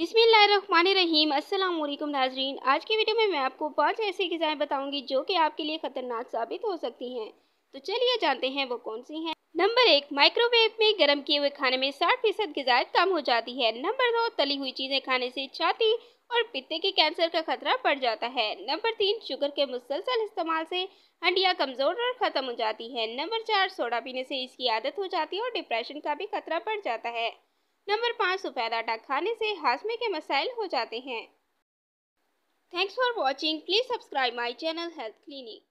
बिसमीम अल्लाम नाजरीन आज की वीडियो में मैं आपको पांच ऐसी गज़ाएँ बताऊंगी जो कि आपके लिए ख़तरनाक साबित हो सकती हैं तो चलिए जानते हैं वो कौन सी हैं नंबर एक माइक्रोवेव में गर्म किए हुए खाने में साठ फीसद गज़ाएँ कम हो जाती है नंबर दो तली हुई चीज़ें खाने से छाती और पित्ते के कैंसर का खतरा बढ़ जाता है नंबर तीन शुगर के मुसलसल इस्तेमाल से हंडियाँ कमज़ोर और ख़त्म हो जाती है नंबर चार सोडा पीने से इसकी आदत हो जाती है और डिप्रेशन का भी खतरा बढ़ जाता है नंबर पाँच सफ़ेद आटा खाने से हाजमे के मसाइल हो जाते हैं thanks for watching please subscribe my channel health clinic